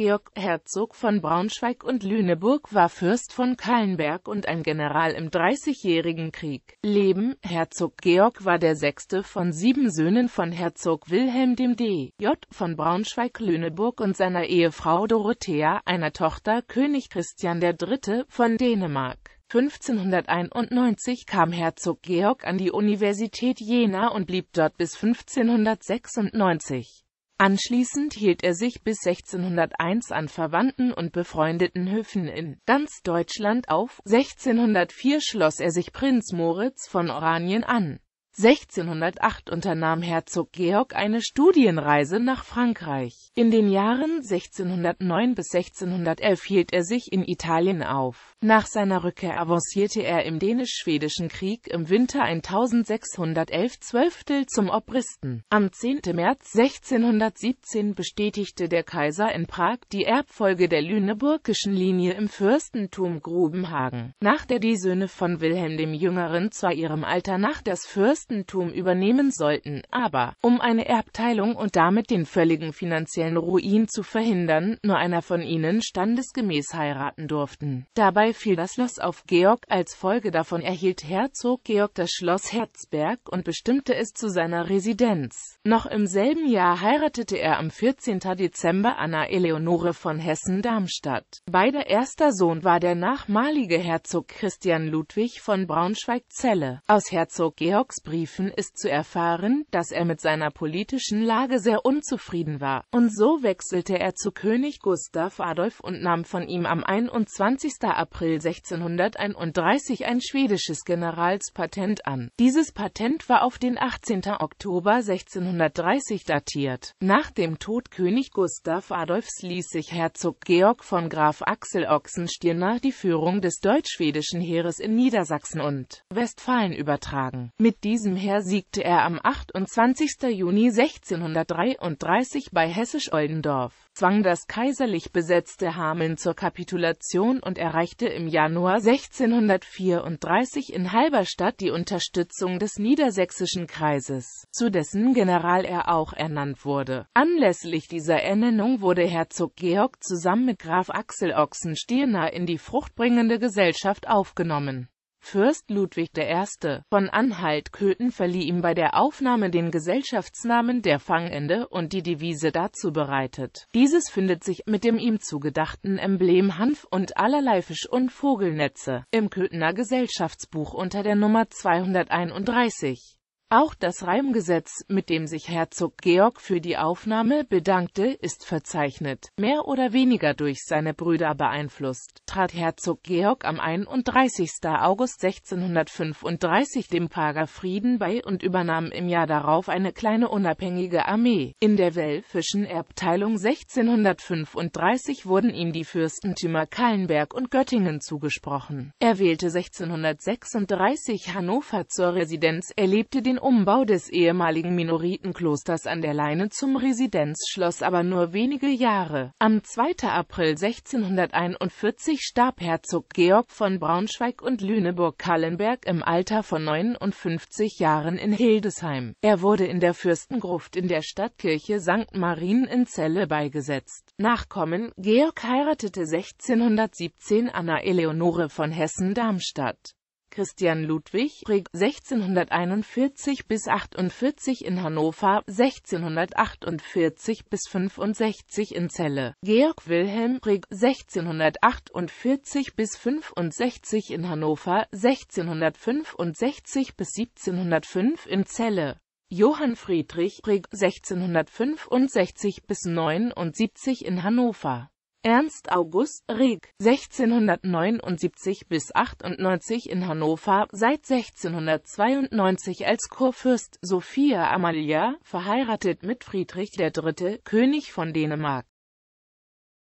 Georg Herzog von Braunschweig und Lüneburg war Fürst von Kallenberg und ein General im Dreißigjährigen Krieg. Leben Herzog Georg war der sechste von sieben Söhnen von Herzog Wilhelm dem D. J. von Braunschweig-Lüneburg und seiner Ehefrau Dorothea, einer Tochter König Christian III. von Dänemark. 1591 kam Herzog Georg an die Universität Jena und blieb dort bis 1596. Anschließend hielt er sich bis 1601 an verwandten und befreundeten Höfen in ganz Deutschland auf, 1604 schloss er sich Prinz Moritz von Oranien an 1608 unternahm Herzog Georg eine Studienreise nach Frankreich. In den Jahren 1609 bis 1611 hielt er sich in Italien auf. Nach seiner Rückkehr avancierte er im Dänisch-Schwedischen Krieg im Winter 1611 Zwölftel zum Obristen. Am 10. März 1617 bestätigte der Kaiser in Prag die Erbfolge der lüneburgischen Linie im Fürstentum Grubenhagen, nach der die Söhne von Wilhelm dem Jüngeren zwar ihrem Alter nach das Fürst Fürstentum übernehmen sollten, aber um eine Erbteilung und damit den völligen finanziellen Ruin zu verhindern, nur einer von ihnen standesgemäß heiraten durften. Dabei fiel das Schloss auf Georg, als Folge davon erhielt Herzog Georg das Schloss Herzberg und bestimmte es zu seiner Residenz. Noch im selben Jahr heiratete er am 14. Dezember Anna Eleonore von Hessen-Darmstadt. Beider erster Sohn war der nachmalige Herzog Christian Ludwig von braunschweig zelle Aus Herzog Georgs Brief Briefen ist zu erfahren, dass er mit seiner politischen Lage sehr unzufrieden war, und so wechselte er zu König Gustav Adolf und nahm von ihm am 21. April 1631 ein schwedisches Generalspatent an. Dieses Patent war auf den 18. Oktober 1630 datiert. Nach dem Tod König Gustav Adolfs ließ sich Herzog Georg von Graf Axel Ochsenstirner die Führung des deutsch-schwedischen Heeres in Niedersachsen und Westfalen übertragen. Mit diesem diesem Heer siegte er am 28. Juni 1633 bei Hessisch-Oldendorf, zwang das kaiserlich besetzte Hameln zur Kapitulation und erreichte im Januar 1634 in Halberstadt die Unterstützung des niedersächsischen Kreises, zu dessen General er auch ernannt wurde. Anlässlich dieser Ernennung wurde Herzog Georg zusammen mit Graf Axel Ochsenstierna in die fruchtbringende Gesellschaft aufgenommen Fürst Ludwig I. von Anhalt-Köthen verlieh ihm bei der Aufnahme den Gesellschaftsnamen der Fangende und die Devise dazu bereitet. Dieses findet sich mit dem ihm zugedachten Emblem Hanf und allerlei Fisch- und Vogelnetze im Köthener Gesellschaftsbuch unter der Nummer 231 auch das Reimgesetz, mit dem sich Herzog Georg für die Aufnahme bedankte, ist verzeichnet, mehr oder weniger durch seine Brüder beeinflusst, trat Herzog Georg am 31. August 1635 dem Prager Frieden bei und übernahm im Jahr darauf eine kleine unabhängige Armee. In der welfischen Erbteilung 1635 wurden ihm die Fürstentümer Kallenberg und Göttingen zugesprochen. Er wählte 1636 Hannover zur Residenz, erlebte den Umbau des ehemaligen Minoritenklosters an der Leine zum Residenzschloss aber nur wenige Jahre. Am 2. April 1641 starb Herzog Georg von Braunschweig und Lüneburg-Kallenberg im Alter von 59 Jahren in Hildesheim. Er wurde in der Fürstengruft in der Stadtkirche St. Marien in Celle beigesetzt. Nachkommen Georg heiratete 1617 Anna Eleonore von Hessen-Darmstadt. Christian Ludwig 1641 bis 48 in Hannover, 1648 bis 65 in Celle, Georg Wilhelm 1648 bis 65 in Hannover, 1665 bis 1705 in Celle. Johann Friedrich 1665 bis 79 in Hannover Ernst August Rieck, 1679 bis 98 in Hannover, seit 1692 als Kurfürst Sophia Amalia, verheiratet mit Friedrich III., König von Dänemark